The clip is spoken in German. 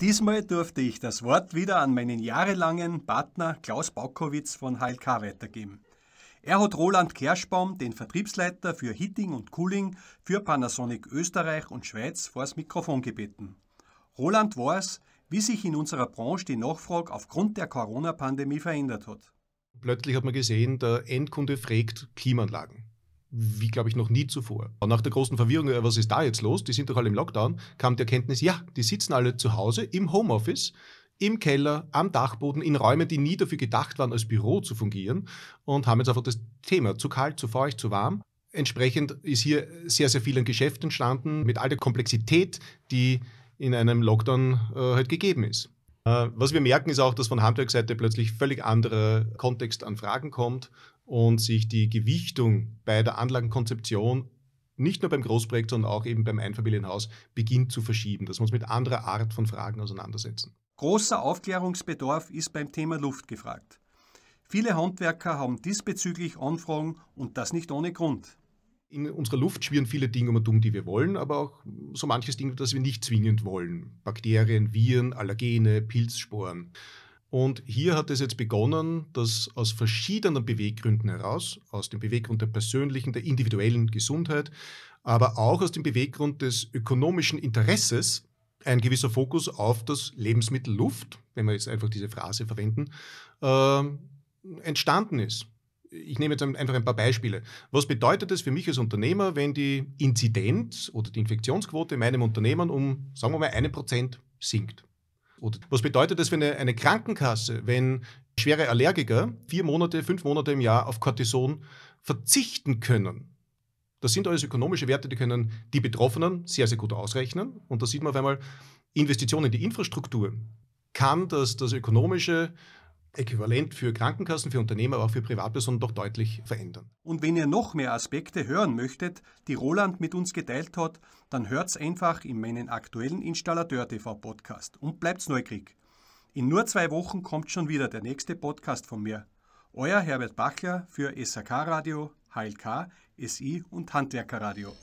Diesmal durfte ich das Wort wieder an meinen jahrelangen Partner Klaus Baukowitz von HLK weitergeben. Er hat Roland Kerschbaum, den Vertriebsleiter für Heating und Cooling für Panasonic Österreich und Schweiz, vors Mikrofon gebeten. Roland weiß, wie sich in unserer Branche die Nachfrage aufgrund der Corona-Pandemie verändert hat. Plötzlich hat man gesehen, der Endkunde fragt Klimaanlagen wie, glaube ich, noch nie zuvor. Und nach der großen Verwirrung, äh, was ist da jetzt los? Die sind doch alle im Lockdown, kam die Erkenntnis, ja, die sitzen alle zu Hause im Homeoffice, im Keller, am Dachboden, in Räumen, die nie dafür gedacht waren, als Büro zu fungieren und haben jetzt einfach das Thema zu kalt, zu feucht, zu warm. Entsprechend ist hier sehr, sehr viel an Geschäft entstanden mit all der Komplexität, die in einem Lockdown äh, halt gegeben ist. Äh, was wir merken, ist auch, dass von Handwerksseite plötzlich völlig anderer Kontext an Fragen kommt und sich die Gewichtung bei der Anlagenkonzeption nicht nur beim Großprojekt, sondern auch eben beim Einfamilienhaus beginnt zu verschieben, dass wir uns mit anderer Art von Fragen auseinandersetzen. Großer Aufklärungsbedarf ist beim Thema Luft gefragt. Viele Handwerker haben diesbezüglich Anfragen und das nicht ohne Grund. In unserer Luft schwirren viele Dinge um und um, die wir wollen, aber auch so manches Ding, das wir nicht zwingend wollen. Bakterien, Viren, Allergene, Pilzsporen. Und hier hat es jetzt begonnen, dass aus verschiedenen Beweggründen heraus, aus dem Beweggrund der persönlichen, der individuellen Gesundheit, aber auch aus dem Beweggrund des ökonomischen Interesses, ein gewisser Fokus auf das Lebensmittel Luft, wenn wir jetzt einfach diese Phrase verwenden, äh, entstanden ist. Ich nehme jetzt einfach ein paar Beispiele. Was bedeutet es für mich als Unternehmer, wenn die Inzidenz oder die Infektionsquote in meinem Unternehmen um, sagen wir mal, einen Prozent sinkt? Oder was bedeutet das für eine, eine Krankenkasse, wenn schwere Allergiker vier Monate, fünf Monate im Jahr auf Cortison verzichten können? Das sind alles ökonomische Werte, die können die Betroffenen sehr, sehr gut ausrechnen. Und da sieht man auf einmal, Investitionen in die Infrastruktur kann das, das ökonomische Äquivalent für Krankenkassen, für Unternehmen, aber auch für Privatpersonen doch deutlich verändern. Und wenn ihr noch mehr Aspekte hören möchtet, die Roland mit uns geteilt hat, dann hört's einfach in meinen aktuellen Installateur-TV-Podcast und bleibt's neugierig. In nur zwei Wochen kommt schon wieder der nächste Podcast von mir. Euer Herbert Bachler für SAK Radio, HLK, SI und Handwerker Radio.